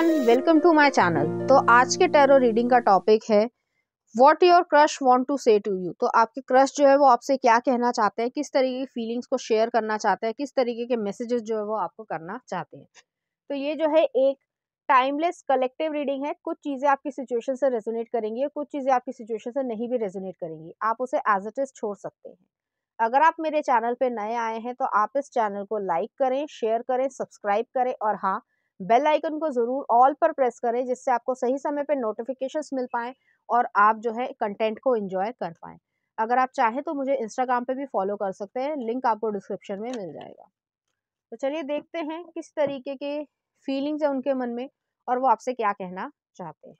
Everyone welcome to my channel तो आज के टैरो रीडिंग का टॉपिक है what your crush want to say to you तो आपके क्रश जो है वो आपसे क्या कहना चाहते हैं किस तरीके की फीलिंग्स को शेयर करना चाहते हैं किस तरीके के मैसेजेस जो है वो आपको करना चाहते हैं तो ये जो है एक टाइमलेस कलेक्टिव रीडिंग है कुछ चीज़ें आपकी सिचुएशन से रेजोनेट करेंगी और कुछ चीज़ें आपकी सिचुएशन से नहीं भी रेजोनेट करेंगी आप उसे एज इट इज़ छोड़ सकते हैं अगर आप मेरे चैनल पर नए आए हैं तो आप इस चैनल को लाइक करें शेयर करें सब्सक्राइब करें और हाँ बेल आइकन को ज़रूर ऑल पर प्रेस करें जिससे आपको सही समय पर नोटिफिकेशन मिल पाए और आप जो है कंटेंट को इंजॉय कर पाए अगर आप चाहें तो मुझे इंस्टाग्राम पे भी फॉलो कर सकते हैं लिंक आपको डिस्क्रिप्शन में मिल जाएगा तो चलिए देखते हैं किस तरीके के फीलिंग्स हैं उनके मन में और वो आपसे क्या कहना चाहते हैं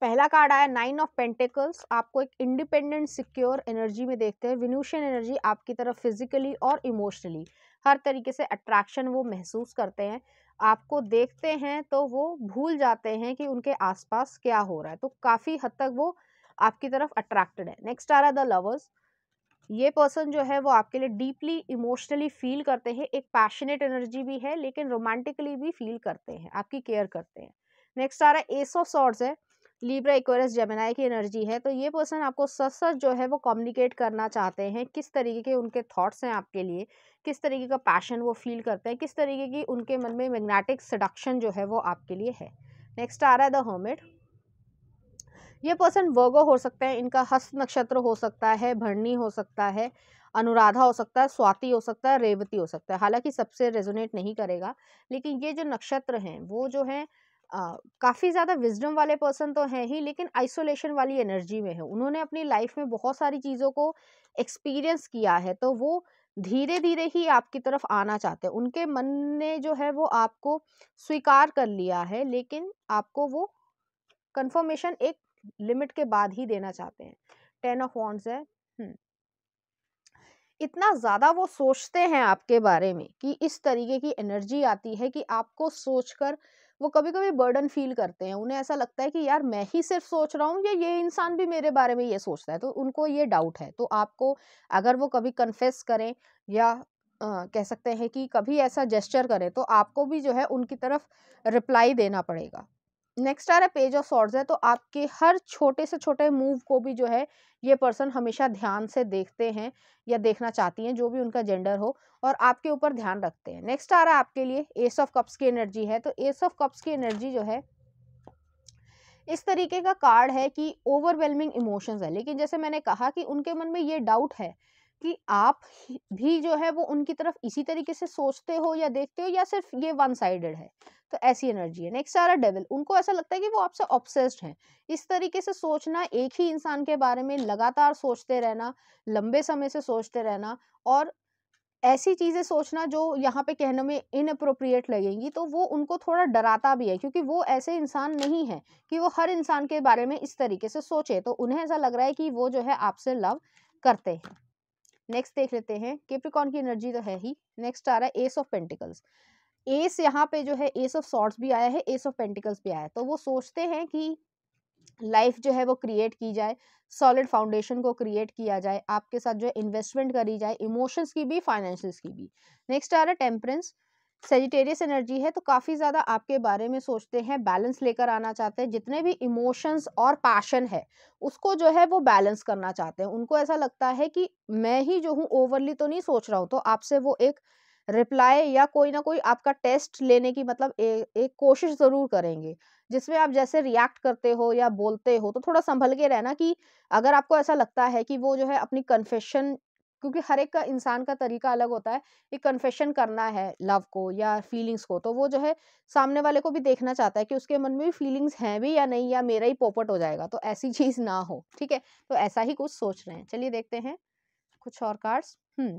पहला कार्ड आया नाइन ऑफ पेंटिकल्स आपको एक इंडिपेंडेंट सिक्योर एनर्जी में देखते हैं विन्यूशन एनर्जी आपकी तरफ फिजिकली और इमोशनली हर तरीके से अट्रैक्शन वो महसूस करते हैं आपको देखते हैं तो वो भूल जाते हैं कि उनके आसपास क्या हो रहा है तो काफ़ी हद तक वो आपकी तरफ अट्रैक्टेड है नेक्स्ट आ रहा है द लवर्स ये पर्सन जो है वो आपके लिए डीपली इमोशनली फील करते हैं एक पैशनेट एनर्जी भी है लेकिन रोमांटिकली भी फील करते हैं आपकी केयर करते हैं नेक्स्ट आ रहा है एस ऑफ सॉर्ड्स है लीब्रा इक्वेरस जेमिनाई की एनर्जी है तो ये पर्सन आपको सच सच जो है वो कम्युनिकेट करना चाहते हैं किस तरीके के उनके थॉट्स हैं आपके लिए किस तरीके का पैशन वो फील करते हैं किस तरीके की उनके मन में मैग्नेटिक सडक्शन जो है वो आपके लिए है नेक्स्ट आ रहा है द होमिड ये पर्सन वर्गो हो सकता है इनका हस्त नक्षत्र हो सकता है भरणी हो सकता है अनुराधा हो सकता है स्वाति हो सकता है रेवती हो सकता है हालांकि सबसे रेजोनेट नहीं करेगा लेकिन ये जो नक्षत्र हैं वो जो है काफ़ी ज़्यादा विजडम वाले पर्सन तो हैं ही लेकिन आइसोलेशन वाली एनर्जी में है उन्होंने अपनी लाइफ में बहुत सारी चीज़ों को एक्सपीरियंस किया है तो वो धीरे धीरे ही आपकी तरफ आना चाहते हैं उनके मन ने जो है वो आपको स्वीकार कर लिया है लेकिन आपको वो कंफर्मेशन एक लिमिट के बाद ही देना चाहते हैं टेन ऑफ वॉन्ट्स है हम्म। इतना ज़्यादा वो सोचते हैं आपके बारे में कि इस तरीके की एनर्जी आती है कि आपको सोचकर कर वो कभी कभी बर्डन फील करते हैं उन्हें ऐसा लगता है कि यार मैं ही सिर्फ सोच रहा हूँ या ये इंसान भी मेरे बारे में ये सोचता है तो उनको ये डाउट है तो आपको अगर वो कभी कन्फेस करें या आ, कह सकते हैं कि कभी ऐसा जेस्चर करें तो आपको भी जो है उनकी तरफ रिप्लाई देना पड़ेगा नेक्स्ट आ रहा है पेज ऑफ सॉर्ट्स है तो आपके हर छोटे से छोटे मूव को भी जो है ये पर्सन हमेशा ध्यान से देखते हैं या देखना चाहती हैं जो भी उनका जेंडर हो और आपके ऊपर ध्यान रखते हैं नेक्स्ट आ रहा है आपके लिए एस ऑफ कप्स की एनर्जी है तो एस ऑफ कप्स की एनर्जी जो है इस तरीके का कार्ड है कि ओवरवेलमिंग इमोशंस है लेकिन जैसे मैंने कहा कि उनके मन में ये डाउट है कि आप भी जो है वो उनकी तरफ इसी तरीके से सोचते हो या देखते हो या सिर्फ ये वन साइडेड है तो ऐसी एनर्जी है नेक्स्ट आ डेविल उनको ऐसा लगता है कि वो आपसे ऑब्सेस्ड है इस तरीके से सोचना एक ही इंसान के बारे में लगातार सोचते रहना लंबे समय से सोचते रहना और ऐसी चीज़ें सोचना जो यहाँ पे कहने में इनअप्रोप्रिएट लगेंगी तो वो उनको थोड़ा डराता भी है क्योंकि वो ऐसे इंसान नहीं है कि वो हर इंसान के बारे में इस तरीके से सोचे तो उन्हें ऐसा लग रहा है कि वो जो है आपसे लव करते हैं नेक्स्ट देख लेते हैं केप्रिकॉन की एनर्जी तो है ही नेक्स्ट आ रहा है एस ऑफ पेंटिकल्स एस यहाँ पे जो है एस ऑफ सॉर्ट्स भी आया है एस ऑफ पेंटिकल्स भी आया है तो वो सोचते हैं कि लाइफ जो है वो क्रिएट की जाए सॉलिड फाउंडेशन को क्रिएट किया जाए आपके साथ जो है इन्वेस्टमेंट करी जाए इमोशंस की भी फाइनेंशियल्स की भी नेक्स्ट आ रहा है टेम्परेंस सेजिटेरियस एनर्जी है तो काफ़ी ज़्यादा आपके बारे में सोचते हैं बैलेंस लेकर आना चाहते हैं जितने भी इमोशंस और पैशन है उसको जो है वो बैलेंस करना चाहते हैं उनको ऐसा लगता है कि मैं ही जो हूँ ओवरली तो नहीं सोच रहा हूँ तो आपसे वो एक रिप्लाई या कोई ना कोई आपका टेस्ट लेने की मतलब ए, एक कोशिश ज़रूर करेंगे जिसमें आप जैसे रिएक्ट करते हो या बोलते हो तो थोड़ा संभल के रहना कि अगर आपको ऐसा लगता है कि वो जो है अपनी कन्फेशन क्योंकि हर एक का इंसान का तरीका अलग होता है कि कन्फेशन करना है लव को या फीलिंग्स को तो वो जो है सामने वाले को भी देखना चाहता है कि उसके मन में भी फीलिंग्स हैं भी या नहीं या मेरा ही पोपट हो जाएगा तो ऐसी चीज़ ना हो ठीक है तो ऐसा ही कुछ सोच रहे हैं चलिए देखते हैं कुछ और cards hmm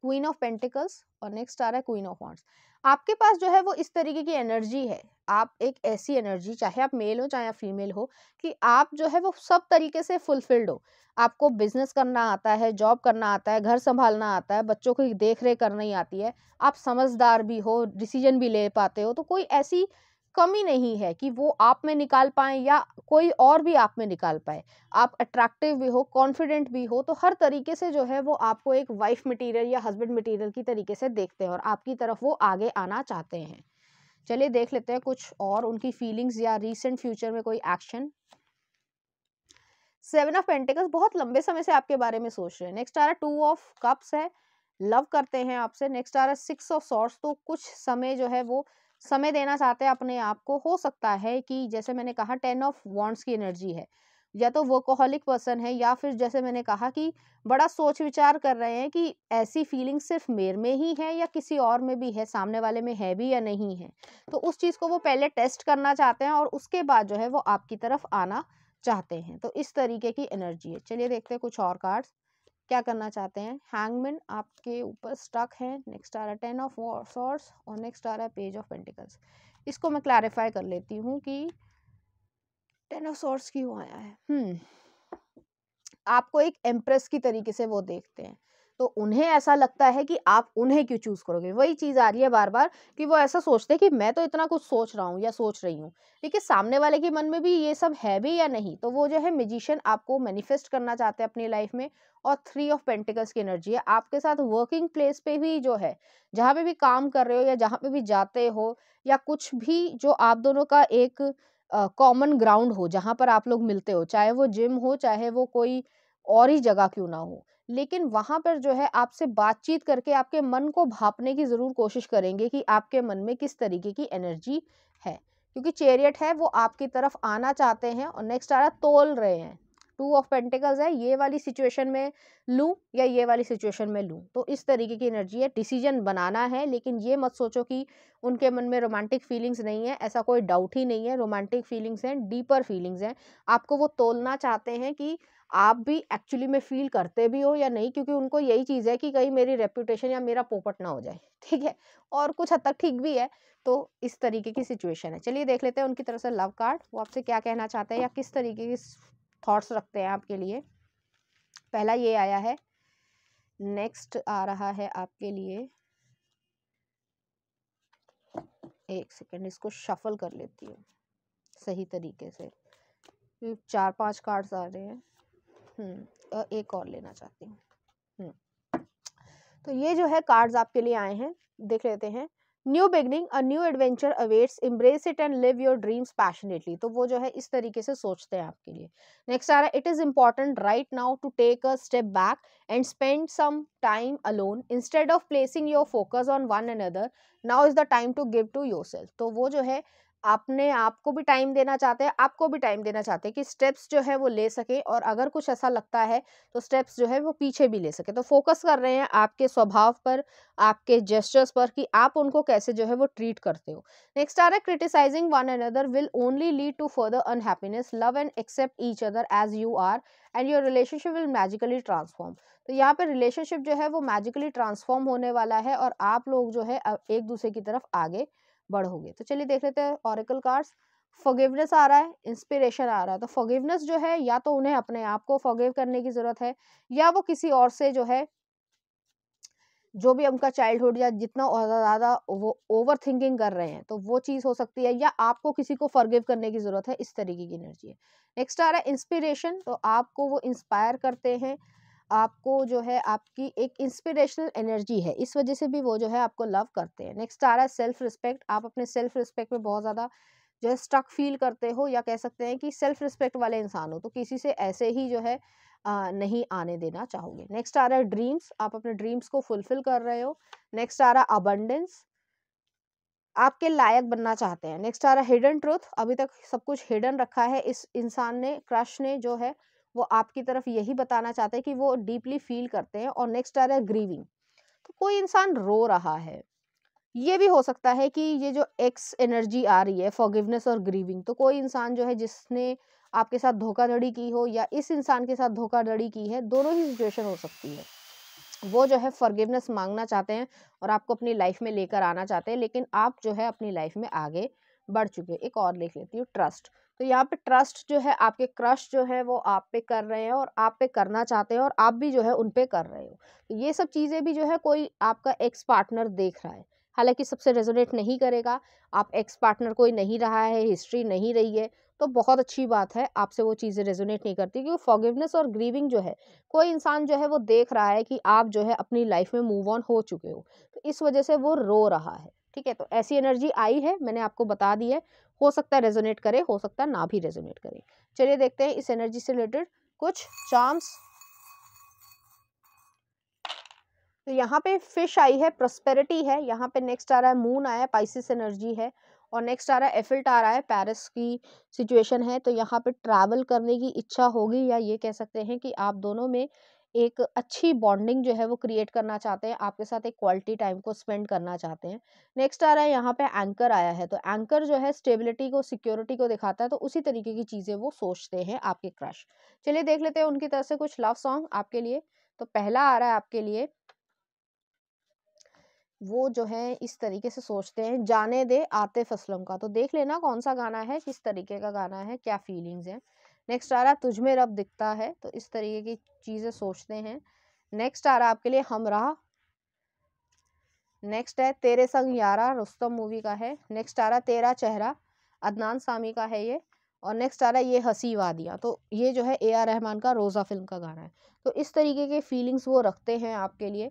queen of pentacles और नेक्स्ट आ रहा है क्वीन ऑफ वॉन्ट्स आपके पास जो है वो इस तरीके की एनर्जी है आप एक ऐसी एनर्जी चाहे आप मेल हो चाहे आप फीमेल हो कि आप जो है वो सब तरीके से फुलफिल्ड हो आपको बिजनेस करना आता है जॉब करना आता है घर संभालना आता है बच्चों की देख रेख करनी आती है आप समझदार भी हो डिसीजन भी ले पाते हो तो कोई ऐसी कमी नहीं है कि वो आप में निकाल पाए या कोई और भी आप में निकाल पाए आप अट्रैक्टिव भी हो कॉन्फिडेंट भी हो तो हर तरीके से जो है वो आपको एक वाइफ मटेरियल या हस्बैंड मटेरियल की तरीके से देखते हैं और आपकी तरफ वो आगे आना चाहते हैं चलिए देख लेते हैं कुछ और उनकी फीलिंग्स या रिसेंट फ्यूचर में कोई एक्शन सेवन ऑफ पेंटिकल्स बहुत लंबे समय से आपके बारे में सोच रहे हैं नेक्स्ट आ रहा टू ऑफ कप्स है लव करते हैं आपसे नेक्स्ट आ रहा है सिक्स ऑफ सॉर्ट्स तो कुछ समय जो है वो समय देना चाहते हैं अपने आप को हो सकता है कि जैसे मैंने कहा टेन ऑफ वॉन्ट्स की एनर्जी है या तो वर्कोहलिक पर्सन है या फिर जैसे मैंने कहा कि बड़ा सोच विचार कर रहे हैं कि ऐसी फीलिंग सिर्फ मेर में ही है या किसी और में भी है सामने वाले में है भी या नहीं है तो उस चीज़ को वो पहले टेस्ट करना चाहते हैं और उसके बाद जो है वो आपकी तरफ आना चाहते हैं तो इस तरीके की एनर्जी है चलिए देखते हैं कुछ और कार्ड्स क्या करना चाहते हैं हैंगमैन आपके ऊपर स्टक है नेक्स्ट आ रहा है टेन ऑफ सॉर्स और नेक्स्ट आ रहा है पेज ऑफ पेंटिकल्स इसको मैं क्लैरिफाई कर लेती हूँ कि टेन ऑफ सॉर्स क्यों आया है हम्म आपको एक एम्प्रेस की तरीके से वो देखते हैं तो उन्हें ऐसा लगता है कि आप उन्हें क्यों चूज़ करोगे वही चीज़ आ रही है बार बार कि वो ऐसा सोचते हैं कि मैं तो इतना कुछ सोच रहा हूँ या सोच रही हूँ ठीक है सामने वाले के मन में भी ये सब है भी या नहीं तो वो जो है मेजिशियन आपको मैनिफेस्ट करना चाहते हैं अपनी लाइफ में और थ्री ऑफ पेंटिकल्स की एनर्जी है आपके साथ वर्किंग प्लेस पे भी जो है जहाँ पे भी काम कर रहे हो या जहाँ पे भी जाते हो या कुछ भी जो आप दोनों का एक कॉमन uh, ग्राउंड हो जहाँ पर आप लोग मिलते हो चाहे वो जिम हो चाहे वो कोई और ही जगह क्यों ना हो लेकिन वहां पर जो है आपसे बातचीत करके आपके मन को भापने की ज़रूर कोशिश करेंगे कि आपके मन में किस तरीके की एनर्जी है क्योंकि चेरियट है वो आपकी तरफ आना चाहते हैं और नेक्स्ट आ रहा तोल रहे हैं टू ऑफ पेंटिकल्स है ये वाली सिचुएशन में लूँ या ये वाली सिचुएशन में लूँ तो इस तरीके की एनर्जी है डिसीजन बनाना है लेकिन ये मत सोचो कि उनके मन में रोमांटिक फीलिंग्स नहीं है ऐसा कोई डाउट ही नहीं है रोमांटिक फीलिंग्स हैं डीपर फीलिंग्स हैं आपको वो तोलना चाहते हैं कि आप भी एक्चुअली में फील करते भी हो या नहीं क्योंकि उनको यही चीज़ है कि कहीं मेरी रेप्यूटेशन या मेरा पोपट ना हो जाए ठीक है और कुछ हद तक ठीक भी है तो इस तरीके की सिचुएशन है चलिए देख लेते हैं उनकी तरफ से लव कार्ड वो आपसे क्या कहना चाहते हैं या किस तरीके की थॉट्स रखते हैं आपके लिए पहला ये आया है नेक्स्ट आ रहा है आपके लिए एक सेकेंड इसको शफल कर लेती हूँ सही तरीके से हम्म, चार पांच कार्ड्स आ रहे हैं हम्म एक और लेना चाहती हूँ हम्म, तो ये जो है कार्ड्स आपके लिए आए हैं देख लेते हैं new beginning a new adventure awaits embrace it and live your dreams passionately तो वो जो है इस तरीके से सोचते हैं आपके लिए नेक्स्ट आ रहा है it is important right now to take a step back and spend some time alone instead of placing your focus on one and other now is the time to give to yourself तो वो जो है अपने आप को भी time देना चाहते हैं आपको भी टाइम देना चाहते हैं कि स्टेप्स जो है वो ले सके और अगर कुछ ऐसा लगता है तो स्टेप्स जो है वो पीछे भी ले सके तो फोकस कर रहे हैं आपके स्वभाव पर आपके जेस्टर्स पर कि आप उनको कैसे जो है वो ट्रीट करते हो नेक्स्ट आ रहा है criticising one another will only lead to further unhappiness love and accept each other as you are and your relationship will magically transform तो यहाँ पर रिलेशनशिप जो है वो मैजिकली ट्रांसफॉर्म होने वाला है और आप लोग जो है एक दूसरे की तरफ आगे बढ़ोगे तो चलिए देख लेते हैं ऑरिकल कार्ड्स फॉगिवनेस आ रहा है इंस्पिरेशन आ रहा है तो फॉगिवनेस जो है या तो उन्हें अपने आप को फॉगिव करने की जरूरत है या वो किसी और से जो है जो भी उनका चाइल्डहुड या जितना ज़्यादा वो ओवर थिंकिंग कर रहे हैं तो वो चीज़ हो सकती है या आपको किसी को फॉरगिव करने की ज़रूरत है इस तरीके की एनर्जी है नेक्स्ट आ रहा है इंस्पिरेशन तो आपको वो इंस्पायर करते हैं आपको जो है आपकी एक इंस्पिरेशनल एनर्जी है इस वजह से भी वो जो है आपको लव करते हैं नेक्स्ट आ रहा है सेल्फ रिस्पेक्ट आप अपने सेल्फ रिस्पेक्ट में बहुत ज़्यादा जो है स्टक फील करते हो या कह सकते हैं कि सेल्फ रिस्पेक्ट वाले इंसान हो तो किसी से ऐसे ही जो है आ, नहीं आने देना चाहोगे नेक्स्ट आ रहा है ड्रीम्स आप अपने ड्रीम्स को फुलफिल कर रहे हो नेक्स्ट आ रहा है अबंडेंस आपके लायक बनना चाहते हैं नेक्स्ट आ रहा है हिडन ट्रूथ अभी तक सब कुछ हिडन रखा है इस इंसान ने क्रश ने जो है वो आपकी तरफ यही बताना चाहते हैं कि वो डीपली फील करते हैं और नेक्स्ट आ रहा है ग्रीविंग तो कोई इंसान रो रहा है ये भी हो सकता है कि ये जो एक्स एनर्जी आ रही है फॉरगिवनेस और ग्रीविंग तो कोई इंसान जो है जिसने आपके साथ धोखाधड़ी की हो या इस इंसान के साथ धोखाधड़ी की है दोनों ही सिचुएशन हो सकती है वो जो है फॉरगिवनेस मांगना चाहते हैं और आपको अपनी लाइफ में लेकर आना चाहते हैं लेकिन आप जो है अपनी लाइफ में आगे बढ़ चुके हैं एक और लिख लेती हूँ ट्रस्ट तो यहाँ पे ट्रस्ट जो है आपके क्रश जो है वो आप पे कर रहे हैं और आप पे करना चाहते हैं और आप भी जो है उन पे कर रहे हो तो ये सब चीज़ें भी जो है कोई आपका एक्स पार्टनर देख रहा है हालांकि सबसे रेजोनेट नहीं करेगा आप एक्स पार्टनर कोई नहीं रहा है हिस्ट्री नहीं रही है तो बहुत अच्छी बात है आपसे वो चीज़ें रेजोनेट नहीं करती क्योंकि फॉगिवनेस और ग्रीविंग जो है कोई इंसान जो है वो देख रहा है कि आप जो है अपनी लाइफ में मूव ऑन हो चुके हो तो इस वजह से वो रो रहा है ठीक है तो ऐसी एनर्जी आई है मैंने आपको बता दी है हो सकता है रेजोनेट करे हो सकता है ना भी रेजोनेट करे चलिए देखते हैं इस एनर्जी से रिलेटेड कुछ चार्म्स तो यहाँ पे फिश आई है प्रोस्पेरिटी है यहाँ पे नेक्स्ट आ रहा है मून आया पाइसिस एनर्जी है और नेक्स्ट आ रहा है एफिल्ट आ रहा है पेरिस की सिचुएशन है तो यहाँ पे ट्रैवल करने की इच्छा होगी या ये कह सकते हैं कि आप दोनों में एक अच्छी बॉन्डिंग जो है वो क्रिएट करना चाहते हैं आपके साथ एक क्वालिटी टाइम को स्पेंड करना चाहते हैं नेक्स्ट आ रहा है यहाँ पे एंकर आया है तो एंकर जो है स्टेबिलिटी को सिक्योरिटी को दिखाता है तो उसी तरीके की चीज़ें वो सोचते हैं आपके क्रश चलिए देख लेते हैं उनकी तरफ से कुछ लव सॉन्ग आपके लिए तो पहला आ रहा है आपके लिए वो जो है इस तरीके से सोचते हैं जाने दे आते फसलों का तो देख लेना कौन सा गाना है किस तरीके का गाना है क्या फीलिंग्स हैं नेक्स्ट आ रहा है में रब दिखता है तो इस तरीके की चीज़ें सोचते हैं नेक्स्ट आ रहा आपके लिए हमरा नेक्स्ट है तेरे संग यारा रुस्तम मूवी का है नेक्स्ट आ रहा तेरा चेहरा अदनान सामी का है ये और नेक्स्ट आ रहा है ये हंसी वादियाँ तो ये जो है ए आर रहमान का रोज़ा फिल्म का गाना है तो इस तरीके के फीलिंग्स वो रखते हैं आपके लिए